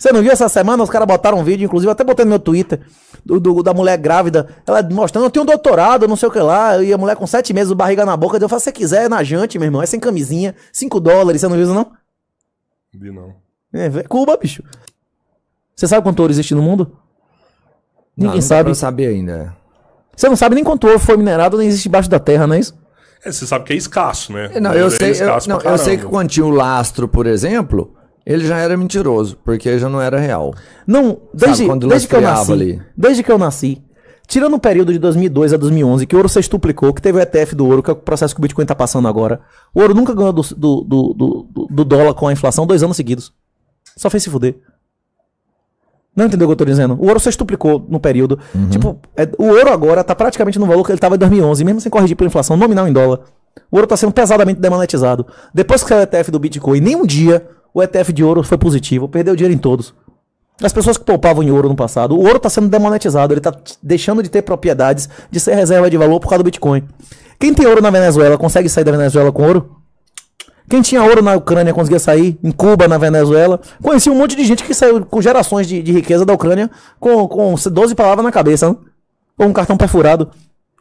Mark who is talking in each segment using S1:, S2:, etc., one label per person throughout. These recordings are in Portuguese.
S1: Você não viu essa semana? Os caras botaram um vídeo, inclusive, até botei no meu Twitter, do, do, da mulher grávida, ela mostrando, eu tenho um doutorado, não sei o que lá, e a mulher com sete meses, barriga na boca, eu falei, se você quiser, é na jante, meu irmão, é sem camisinha, cinco dólares, você não viu isso não? Vi não. É, é, Cuba, bicho. Você sabe quanto ouro existe no mundo?
S2: Ninguém não sabe. Não sabe ainda.
S1: Você não sabe nem quanto ouro foi minerado, nem existe debaixo da terra, não é isso?
S3: É, você sabe que é escasso, né?
S1: Não,
S2: eu, é sei, eu, não, eu sei que quando tinha o lastro, por exemplo, ele já era mentiroso, porque já não era real. Não, desde, Sabe, desde que eu nasci, ali. desde que eu nasci, tirando o
S1: período de 2002 a 2011, que o ouro se estuplicou, que teve o ETF do ouro, que é o processo que o Bitcoin está passando agora, o ouro nunca ganhou do, do, do, do, dólar com a inflação dois anos seguidos. Só fez se fuder. Não entendeu o que eu estou dizendo? O ouro se estuplicou no período. Uhum. Tipo, é, o ouro agora está praticamente no valor que ele estava em 2011, mesmo sem corrigir pela inflação, nominal em dólar. O ouro está sendo pesadamente demonetizado. Depois que saiu o ETF do Bitcoin, nem um dia o ETF de ouro foi positivo, perdeu dinheiro em todos. As pessoas que poupavam em ouro no passado, o ouro está sendo demonetizado, ele está deixando de ter propriedades, de ser reserva de valor por causa do Bitcoin. Quem tem ouro na Venezuela consegue sair da Venezuela com ouro? Quem tinha ouro na Ucrânia conseguia sair, em Cuba, na Venezuela. Conheci um monte de gente que saiu com gerações de, de riqueza da Ucrânia com, com 12 palavras na cabeça, ou um cartão perfurado.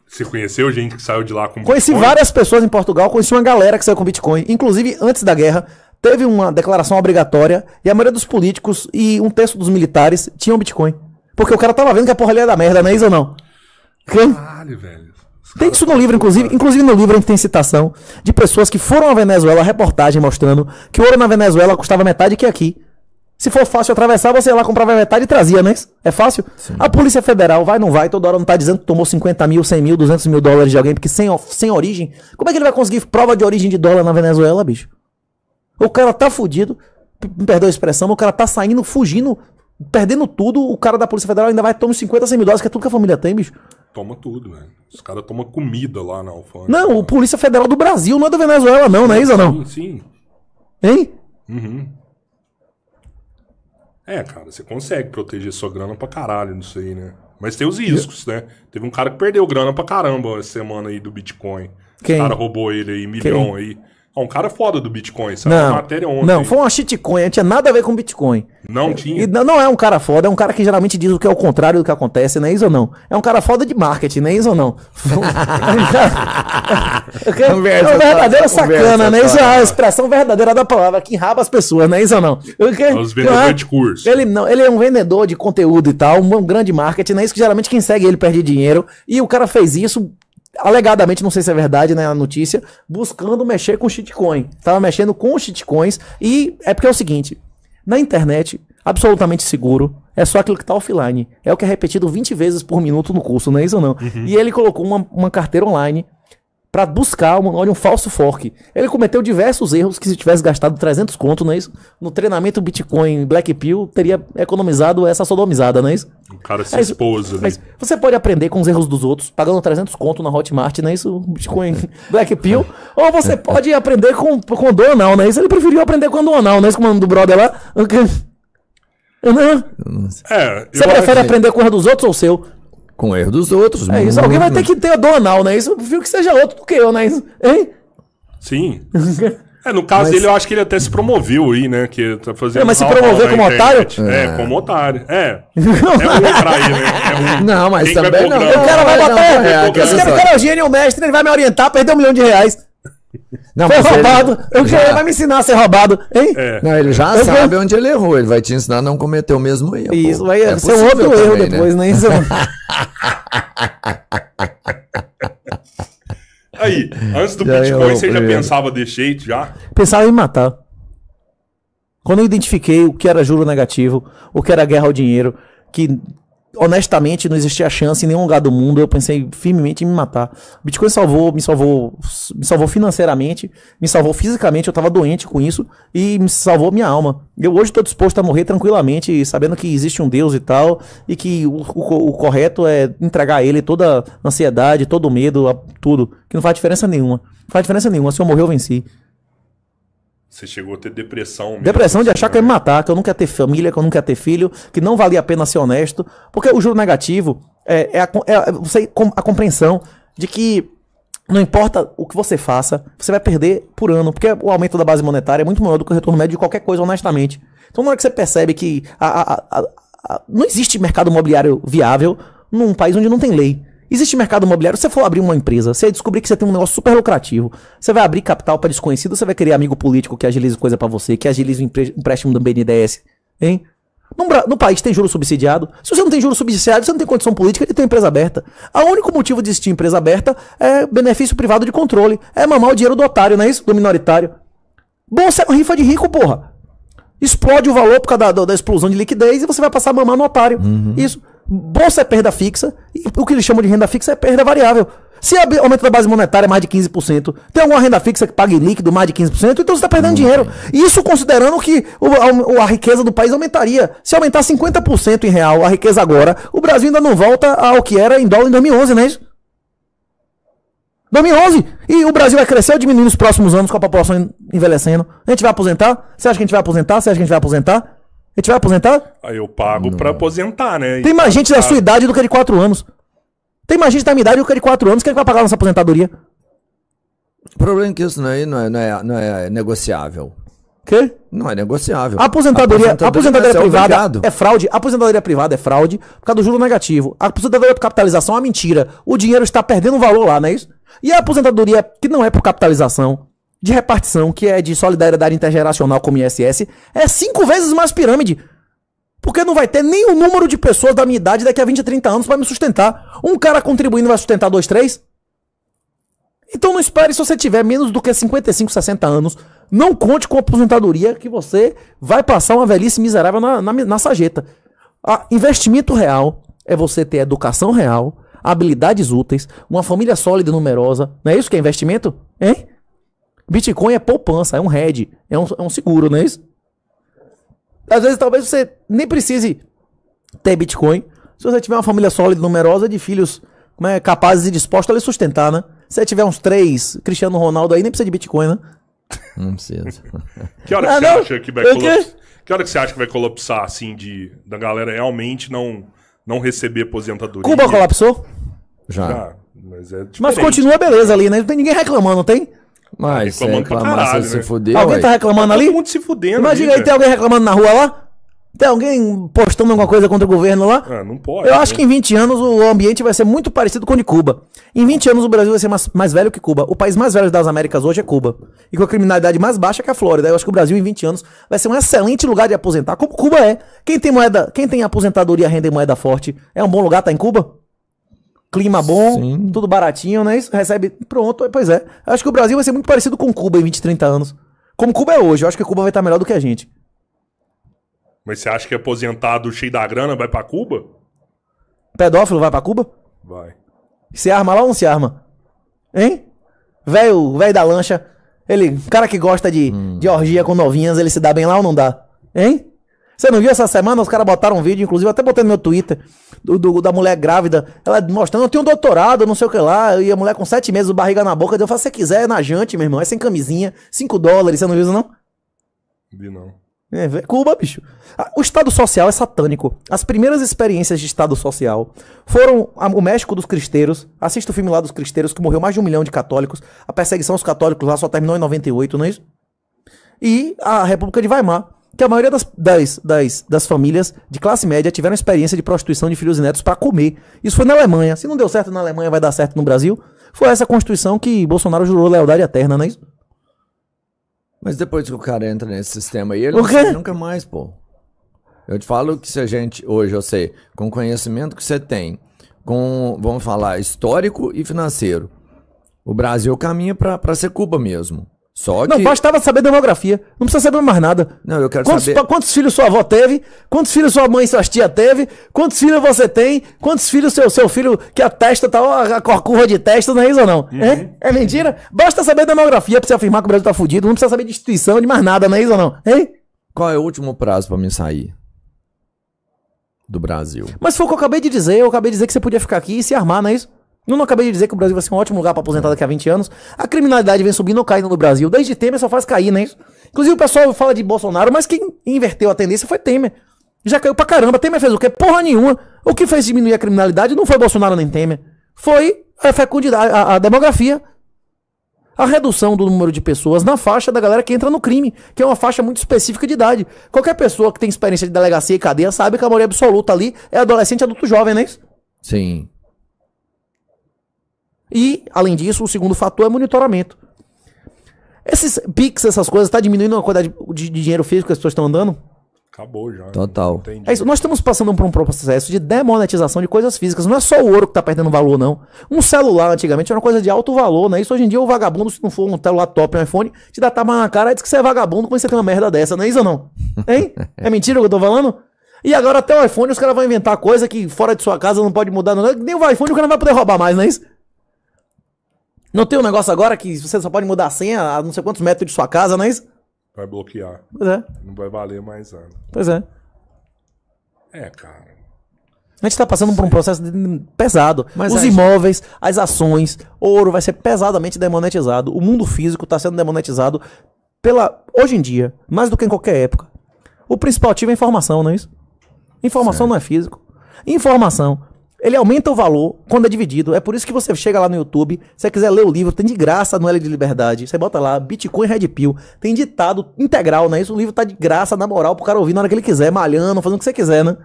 S3: Você conheceu gente que saiu de lá com Conheci
S1: várias pessoas em Portugal, conheci uma galera que saiu com Bitcoin. Inclusive, antes da guerra, teve uma declaração obrigatória e a maioria dos políticos e um terço dos militares tinham Bitcoin. Porque o cara tava vendo que a porra ali é da merda, não é isso ou não? Caralho, velho. Tem isso no livro, inclusive. Inclusive no livro a gente tem citação de pessoas que foram à Venezuela, reportagem mostrando que o ouro na Venezuela custava metade que aqui. Se for fácil atravessar, você ia lá comprava metade e trazia, né? É fácil? Sim. A Polícia Federal vai, não vai, toda hora não tá dizendo que tomou 50 mil, 100 mil, 200 mil dólares de alguém, porque sem, sem origem. Como é que ele vai conseguir prova de origem de dólar na Venezuela, bicho? O cara tá fudido, me perdoa a expressão, mas o cara tá saindo, fugindo, perdendo tudo. O cara da Polícia Federal ainda vai tomar uns 50, 100 mil dólares, que é tudo que a família tem, bicho.
S3: Toma tudo, velho. Né? Os caras tomam comida lá na alfândega. Não, o
S1: Polícia Federal do Brasil, não é da Venezuela, não, sim, não é não? Sim, sim. Hein?
S3: Uhum. É, cara, você consegue proteger sua grana pra caralho nisso aí, né? Mas tem os riscos, né? Teve um cara que perdeu grana pra caramba essa semana aí do Bitcoin. Quem? O cara roubou ele aí, milhão Quem? aí. Ah, um cara foda do Bitcoin, sabe? Não, matéria ontem. Não, foi
S1: uma shitcoin, não tinha nada a ver com Bitcoin. Não tinha. E não, não é um cara foda, é um cara que geralmente diz o que é o contrário do que acontece, não é isso ou não? É um cara foda de marketing, não é isso ou não?
S2: é, é um verdadeiro sacana,
S1: não é isso? É a expressão verdadeira da palavra que enraba as pessoas, não é isso ou não? É os vendedores é? de curso. Ele, não, ele é um vendedor de conteúdo e tal, um, um grande marketing, não é isso que geralmente quem segue ele perde dinheiro. E o cara fez isso alegadamente, não sei se é verdade, né, a notícia, buscando mexer com shitcoin. Tava mexendo com shitcoins e é porque é o seguinte, na internet, absolutamente seguro, é só aquilo que tá offline. É o que é repetido 20 vezes por minuto no curso, não é isso ou não? Uhum. E ele colocou uma, uma carteira online para buscar um, olha, um falso fork. Ele cometeu diversos erros que se tivesse gastado 300 conto, não é isso? No treinamento Bitcoin Black Pill teria economizado essa sodomizada, não é isso? O cara se é expôs ali. Mas você pode aprender com os erros dos outros, pagando 300 conto na Hotmart, não é isso? Bitcoin Black Pill. ou você pode aprender com, com o Donal, não é isso? Ele preferiu aprender com o Donal, não é isso? Com o nome do brother lá. não...
S2: É, você prefere acho... aprender com o dos outros ou o seu? com o erro dos outros. É isso, alguém vai ter que
S1: ter dor anal, né? Isso eu prefiro que seja outro do que eu, né? Isso, hein? Sim.
S3: É, no caso mas... dele, eu acho que ele até se promoveu aí, né? Que tá fazendo. É, mas se promoveu como otário? É. é, como otário. É. É né? É um... Não, mas Quem também não. O cara vai
S1: botar. É, esse cara, cara é o gênio, o mestre, ele vai me orientar, perdeu um milhão de reais.
S2: Não, Foi roubado. Ele... Eu já... Ele vai me ensinar a ser roubado, hein? É. Não, ele já eu sabe vou... onde ele errou. Ele vai te ensinar a não cometer o mesmo erro. Isso, pô. vai é ser outro erro né? depois, né? né?
S3: aí, antes do é Bitcoin, você já pensava desse jeito já?
S1: Pensava em matar. Quando eu identifiquei o que era juro negativo, o que era guerra ao dinheiro, que honestamente, não existia chance em nenhum lugar do mundo. Eu pensei firmemente em me matar. Bitcoin salvou, me salvou, me salvou financeiramente, me salvou fisicamente. Eu tava doente com isso e me salvou minha alma. Eu hoje tô disposto a morrer tranquilamente, sabendo que existe um Deus e tal, e que o, o, o correto é entregar a ele toda a ansiedade, todo o medo, tudo. Que não faz diferença nenhuma. Não faz diferença nenhuma. Se eu morrer, eu venci.
S3: Você chegou a ter depressão mesmo. Depressão de assim, achar
S1: que eu ia me matar, que eu não quero ter família, que eu não quero ter filho, que não valia a pena ser honesto. Porque o juro negativo é, é, a, é você, a compreensão de que não importa o que você faça, você vai perder por ano, porque o aumento da base monetária é muito maior do que o retorno médio de qualquer coisa, honestamente. Então, na hora que você percebe que a, a, a, não existe mercado imobiliário viável num país onde não tem lei. Existe mercado imobiliário, você for abrir uma empresa, você descobrir que você tem um negócio super lucrativo, você vai abrir capital para desconhecido, você vai querer amigo político que agilize coisa para você, que agilize o empréstimo do BNDES, hein? No, no país tem juro subsidiado. Se você não tem juro subsidiado, você não tem condição política de ter empresa aberta. O único motivo de existir empresa aberta é benefício privado de controle. É mamar o dinheiro do otário, não é isso? Do minoritário. Bolsa é uma rifa de rico, porra. Explode o valor por causa da, da, da explosão de liquidez e você vai passar a mamar no otário. Uhum. Isso. Bolsa é perda fixa, e o que eles chamam de renda fixa é perda variável. Se o aumento da base monetária é mais de 15%, tem alguma renda fixa que pague líquido mais de 15%, então você está perdendo dinheiro. Isso considerando que o, a, a, riqueza do país aumentaria. Se aumentar 50% em real a riqueza agora, o Brasil ainda não volta ao que era em dólar em 2011, não é isso? 2011! E o Brasil vai crescer ou diminuir nos próximos anos com a população envelhecendo? A gente vai aposentar? Você acha que a gente vai aposentar? Você acha que a gente vai aposentar? gente vai aposentar?
S2: Aí eu pago para aposentar, né? Tem mais gente da tá. sua
S1: idade do que de 4 anos. Tem mais gente da minha idade do que de 4 anos que vai pagar nossa aposentadoria.
S2: O problema é que isso aí é, não é, não é, não é negociável. Quê? Não é negociável. Aposentadoria, aposentadoria, aposentadoria privada obrigado. é
S1: fraude. Aposentadoria privada é fraude por causa do juro negativo. A aposentadoria por capitalização é uma mentira. O dinheiro está perdendo valor lá, não é isso? E a aposentadoria que não é por capitalização, de repartição, que é de solidariedade intergeracional como ISS, é cinco vezes mais pirâmide. Porque não vai ter nem o número de pessoas da minha idade daqui a 20, 30 anos para me sustentar. Um cara contribuindo vai sustentar dois, três? Então não espere se você tiver menos do que 55, 60 anos. Não conte com a aposentadoria que você vai passar uma velhice miserável na, na, na sarjeta. a investimento real é você ter educação real, habilidades úteis, uma família sólida e numerosa. Não é isso que é investimento? Hein? Bitcoin é poupança, é um hedge, é um, é um seguro, não é isso? Às vezes talvez você nem precise ter Bitcoin. Se você tiver uma família sólida, numerosa, de filhos como é, capazes e dispostos a lhe sustentar, né? Se você tiver uns três Cristiano Ronaldo aí, nem precisa de Bitcoin, né?
S2: Não precisa. que hora que ah, você não? acha que vai colapsar?
S3: Que hora que você acha que vai colapsar, assim, de da galera realmente não, não receber aposentadoria? Cuba colapsou? Já. Já mas, é
S2: mas continua
S1: beleza ali, né? Não tem ninguém reclamando, não tem?
S2: Tá Mas tá reclamando é pra caralho, se né? fuder, Alguém ué. tá reclamando ali? Todo
S1: mundo se fudendo. Imagina aí, tem alguém reclamando na rua lá? Tem alguém postando alguma coisa contra o governo lá? Ah, não pode. Eu né? acho que em 20 anos o ambiente vai ser muito parecido com o de Cuba. Em 20 anos o Brasil vai ser mais, mais velho que Cuba. O país mais velho das Américas hoje é Cuba. E com a criminalidade mais baixa que a Flórida. Eu acho que o Brasil em 20 anos vai ser um excelente lugar de aposentar, como Cuba é. Quem tem moeda, quem tem aposentadoria, renda e moeda forte, é um bom lugar tá em Cuba? clima bom, Sim. tudo baratinho, né? Isso recebe, pronto, pois é. Acho que o Brasil vai ser muito parecido com Cuba em 20, 30 anos. Como Cuba é hoje, eu acho que Cuba vai estar melhor do que a gente.
S3: Mas você acha que aposentado cheio da grana vai para Cuba?
S1: Pedófilo vai para Cuba? Vai. Se arma lá ou não se arma? Hein? Velho, velho da lancha, ele, cara que gosta de, hum. de orgia com novinhas, ele se dá bem lá ou não dá? Hein? Você não viu essa semana? Os caras botaram um vídeo, inclusive, até botei no meu Twitter, do, do, da mulher grávida, ela mostrando, eu tenho um doutorado, não sei o que lá, e a mulher com sete meses, barriga na boca, eu falei, se você quiser, é na jante, meu irmão, é sem camisinha, cinco dólares, você não viu isso não? Vi não. É, Cuba, bicho. Ah, o Estado Social é satânico. As primeiras experiências de Estado Social foram a, o México dos Cristeiros. Assista o filme lá dos Cristeiros, que morreu mais de um milhão de católicos. A perseguição aos católicos lá só terminou em 98, não é isso? E a República de Weimar que a maioria das, das, das, das, famílias de classe média tiveram experiência de prostituição de filhos e netos para comer. Isso foi na Alemanha. Se não deu certo na Alemanha, vai dar certo no Brasil. Foi essa Constituição que Bolsonaro jurou lealdade eterna, não é isso?
S2: Mas depois que o cara entra nesse sistema aí, ele nunca mais, pô. Eu te falo que se a gente, hoje, eu sei, com o conhecimento que você tem, com, vamos falar, histórico e financeiro, o Brasil caminha para ser Cuba mesmo. Só que... Não bastava saber demografia. Não precisa saber mais nada. Não, eu quero quantos, saber. Quantos filhos sua avó teve? Quantos
S1: filhos sua mãe e sua tia teve? Quantos filhos você tem? Quantos filhos seu, seu filho que a testa tá, ó, a corcurra de testa, não é isso ou não? Uhum. É? é? mentira? Basta saber demografia pra você afirmar que o Brasil tá fudido.
S2: Não precisa saber de instituição, de mais nada, não é isso ou não? Hein? É? Qual é o último prazo para mim sair? Do Brasil. Mas
S1: foi o que eu acabei de dizer. Eu acabei de dizer que você podia ficar aqui e se armar, não é isso? Eu não acabei de dizer que o Brasil vai ser um ótimo lugar para aposentar daqui a 20 anos. A criminalidade vem subindo ou caindo no Brasil. Desde Temer só faz cair, né? Inclusive o pessoal fala de Bolsonaro, mas quem inverteu a tendência foi Temer. Já caiu pra caramba. Temer fez o quê? Porra nenhuma. O que fez diminuir a criminalidade não foi Bolsonaro nem Temer. Foi a fecundidade, a, a demografia. A redução do número de pessoas na faixa da galera que entra no crime, que é uma faixa muito específica de idade. Qualquer pessoa que tem experiência de delegacia e cadeia sabe que a maioria absoluta ali é adolescente adulto jovem, não é isso? Sim. E, além disso, o segundo fator é monitoramento. Esses PIX, essas coisas, está diminuindo a quantidade de, de dinheiro físico que as pessoas estão andando?
S2: Acabou já. Total.
S1: É isso, nós estamos passando por um processo de demonetização de coisas físicas. Não é só o ouro que está perdendo valor, não. Um celular, antigamente, era uma coisa de alto valor, né? Isso hoje em dia, o vagabundo, se não for um celular top, um iPhone, te dá tapa na cara e diz que você é vagabundo quando você tem uma merda dessa, não é isso ou não? Hein? é mentira o que eu tô falando? E agora até o iPhone os caras vão inventar coisa que fora de sua casa não pode mudar. Não. Nem o iPhone o cara não vai poder roubar mais, não é isso? Não tem um negócio agora que você só pode mudar a senha a não sei quantos metros de sua casa, não é isso?
S3: Vai bloquear. Pois é. Não vai valer mais nada. Pois é. É, cara.
S1: A gente está passando por um processo pesado. Mas Os imóveis, gente... as ações, ouro vai ser pesadamente demonetizado. O mundo físico está sendo demonetizado pela hoje em dia, mais do que em qualquer época. O principal ativo é informação, não é isso? Informação certo. não é físico. Informação ele aumenta o valor quando é dividido. É por isso que você chega lá no YouTube, se você quiser ler o livro, tem de graça no L de Liberdade. Você bota lá, Bitcoin Red Pill. Tem ditado integral, né? Isso, o livro tá de graça, na moral, pro cara ouvir na hora que ele quiser, malhando, fazendo o que você quiser, né?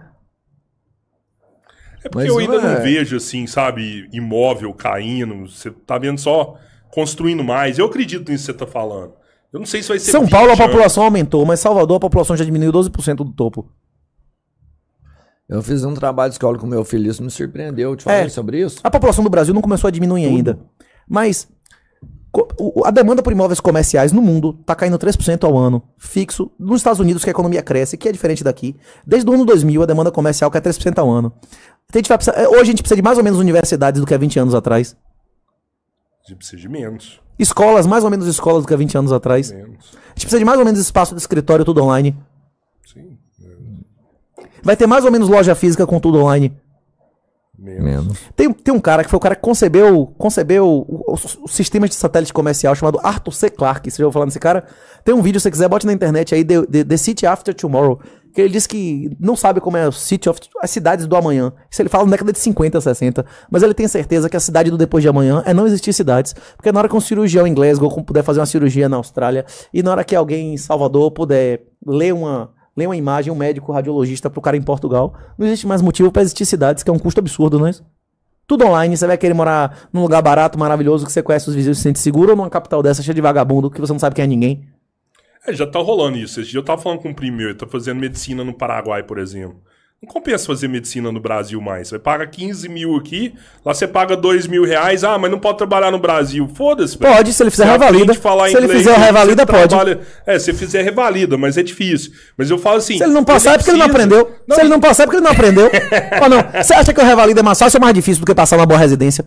S1: É porque Mas eu ainda não, é... não
S3: vejo, assim, sabe, imóvel caindo. Você tá vendo só construindo mais. Eu acredito nisso que você tá falando.
S1: Eu não sei se vai ser. São Paulo a população aumentou, mas Salvador a população já diminuiu 12% do topo.
S2: Eu fiz um trabalho de escola com meu filho, isso me surpreendeu. Te falei é, sobre isso? A população do Brasil
S1: não começou a diminuir Tudo. ainda. Mas a demanda por imóveis comerciais no mundo está caindo 3% ao ano, fixo. Nos Estados Unidos, que a economia cresce, que é diferente daqui. Desde o ano 2000, a demanda comercial cai 3% ao ano. A gente vai precisar, hoje a gente precisa de mais ou menos universidades do que há 20 anos atrás.
S3: A gente precisa de menos.
S1: Escolas, mais ou menos escolas do que há 20 anos atrás. Menos. A gente precisa de mais ou menos espaço de escritório, tudo online. Sim. Vai ter mais ou menos loja física com tudo online.
S2: Menos.
S1: Tem, tem um cara que foi o cara que concebeu, concebeu o, o, sistema de satélite comercial chamado Arthur C. Clarke. Você já ouviu falar desse cara? Tem um vídeo, se você quiser, bote na internet aí, The, The, The City After Tomorrow. Que ele diz que não sabe como é o City of, as cidades do amanhã. Isso ele fala na década de 50, 60. Mas ele tem certeza que a cidade do depois de amanhã é não existir cidades. Porque na hora que um cirurgião inglês puder fazer uma cirurgia na Austrália, e na hora que alguém em Salvador puder ler uma lê uma imagem, um médico radiologista para o cara em Portugal. Não existe mais motivo para existir cidades, que é um custo absurdo, não é isso? Tudo online, você vai querer morar num lugar barato, maravilhoso, que você conhece os vizinhos e se sente seguro, ou numa capital dessa cheia de vagabundo que você não sabe quem é ninguém?
S3: É, já tá rolando isso. Esse dia eu tava falando com um primo meu, ele tá fazendo medicina no Paraguai, por exemplo. Não compensa fazer medicina no Brasil mais. Você paga 15 mil aqui, lá você paga 2 mil reais. Ah, mas não pode trabalhar no Brasil. Foda-se. Pode, se ele fizer revalida. se ele fizer revalida, pode. Trabalha... É, se fizer revalida, mas é difícil. Mas eu falo assim. Se ele não passar, é porque ele não aprendeu. Não. Se ele não
S1: passar, é porque ele não aprendeu. Ou não. Você acha que o revalida é mais fácil ou mais difícil do que passar uma boa residência?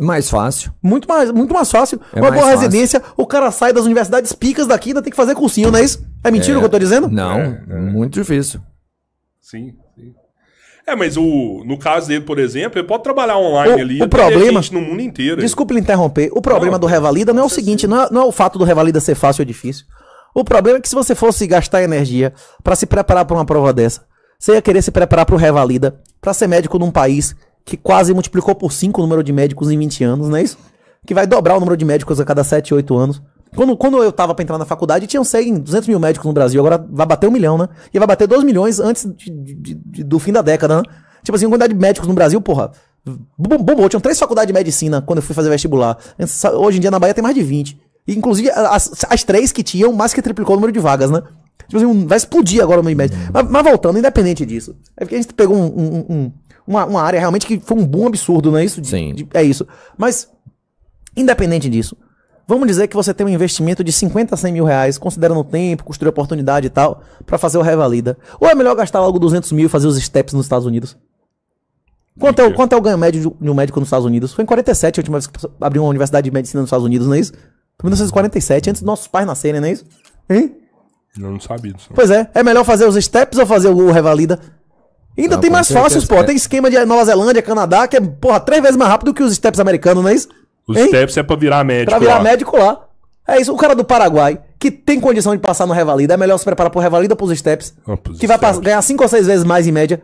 S1: Mais fácil. Muito mais, muito mais fácil. É uma boa fácil. residência, o cara sai das universidades picas daqui, ainda tem que fazer cursinho, não é isso? É mentira é, o que eu tô dizendo? Não,
S2: é, é. muito difícil.
S3: Sim, sim. É, mas o, no caso dele, por exemplo, ele pode trabalhar online o, ali. O problema no mundo inteiro. Desculpe
S1: lhe interromper. O problema não, do revalida não é o seguinte, não é, não é, o fato do revalida ser fácil ou difícil. O problema é que se você fosse gastar energia para se preparar para uma prova dessa, você ia querer se preparar para o revalida, para ser médico num país que quase multiplicou por 5 o número de médicos em 20 anos, não é isso? Que vai dobrar o número de médicos a cada 7, 8 anos. Quando, quando eu tava pra entrar na faculdade, tinham 100, 200 mil médicos no Brasil. Agora vai bater um milhão, né? E vai bater 2 milhões antes de, de, de, do fim da década, né? Tipo assim, a quantidade de médicos no Brasil, porra, bombou. Tinham três faculdades de medicina quando eu fui fazer vestibular. Hoje em dia na Bahia tem mais de 20. E, inclusive, as, as três que tinham, mais que triplicou o número de vagas, né? Tipo assim, vai explodir agora o número médico. Mas, mas, voltando, independente disso. É porque a gente pegou um, um, uma, uma, área realmente que foi um boom absurdo, não é isso? De, Sim. De, é isso. Mas, independente disso, Vamos dizer que você tem um investimento de 50 a 100 mil reais, considerando o tempo, construir oportunidade e tal, para fazer o revalida. Ou é melhor gastar logo 200 mil e fazer os steps nos Estados Unidos? Quanto é, o, quanto é o ganho médio de um médico nos Estados Unidos? Foi em 47 a última vez que abriu uma universidade de medicina nos Estados Unidos, não é isso? Foi em 1947, antes dos nossos pais nascerem, não é isso? Hein?
S3: Eu não sabia disso.
S1: Pois é, é melhor fazer os steps ou fazer o revalida? Ainda não, tem mais fáceis, pô. É. Tem esquema de Nova Zelândia, Canadá, que é, porra, três vezes mais rápido que os steps americanos, não é isso? Os hein?
S3: steps é pra virar médico. Pra virar lá. médico
S1: lá. É isso, o cara do Paraguai, que tem condição de passar no Revalida, é melhor se preparar pro Revalida pros steps. Ah, pros que steps. vai ganhar 5 ou 6 vezes mais em média.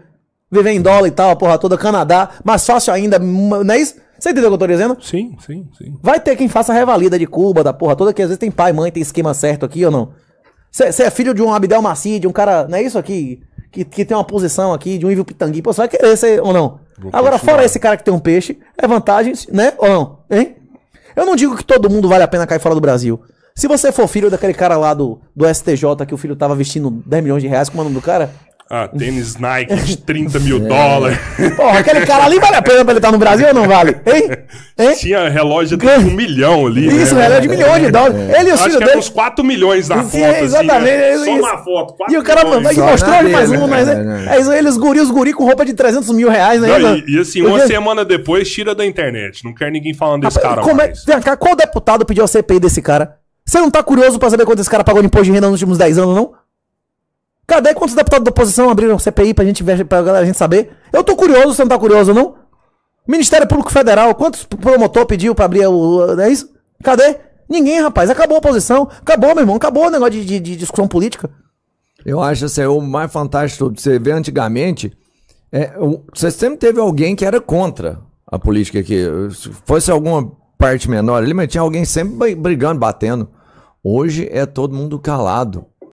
S1: Viver em dólar e tal, a porra toda, Canadá, mais fácil ainda, não é isso? Você entendeu o que eu tô dizendo? Sim, sim, sim. Vai ter quem faça revalida de Cuba, da porra toda, que às vezes tem pai, mãe, tem esquema certo aqui ou não. Você é filho de um Abdel Maci, de um cara, não é isso aqui? Que, que tem uma posição aqui, de um Ivo Pitangui. Pô, você vai querer ser ou não? Agora, fora esse cara que tem um peixe, é vantagem, né? Ou não? Hein? Eu não digo que todo mundo vale a pena cair fora do Brasil. Se você for filho daquele cara lá do, do STJ que o filho tava vestindo 10 milhões de reais, como é o nome do cara? Ah,
S3: tênis Nike de 30 mil é. dólares. Porra, aquele cara ali vale a pena pra ele
S1: estar no Brasil ou não vale?
S3: Hein? hein? Tinha relógio de um milhão ali. Né? Isso, né? relógio de é. milhões de dólares. Ele e os que dele. uns 4 milhões na foto. Assim, exatamente. Assim, né? É Só na foto. E o cara mandou, e mostrou ele mais um, mas né?
S1: é, isso aí, eles guri, os guri com roupa de 300 mil reais, né? e, assim, uma
S3: semana depois, tira da internet. Não quer ninguém falando desse cara como
S1: Vem cá, qual deputado pediu a CPI desse cara? Você não tá curioso pra saber quanto esse cara pagou de imposto de renda nos últimos 10 anos, não? Cadê quantos deputados da oposição abriram CPI pra gente ver, pra galera, a gente saber? Eu tô curioso, você não tá curioso, não? Ministério Público Federal, quantos promotor pediu pra abrir o. É isso? Cadê? Ninguém, rapaz. Acabou a oposição. Acabou, meu irmão. Acabou o negócio de, de, de discussão política.
S2: Eu acho assim, é o mais fantástico de você ver antigamente. É, você sempre teve alguém que era contra a política aqui. Se fosse alguma parte menor ali, mas tinha alguém sempre brigando, batendo. Hoje é todo mundo calado.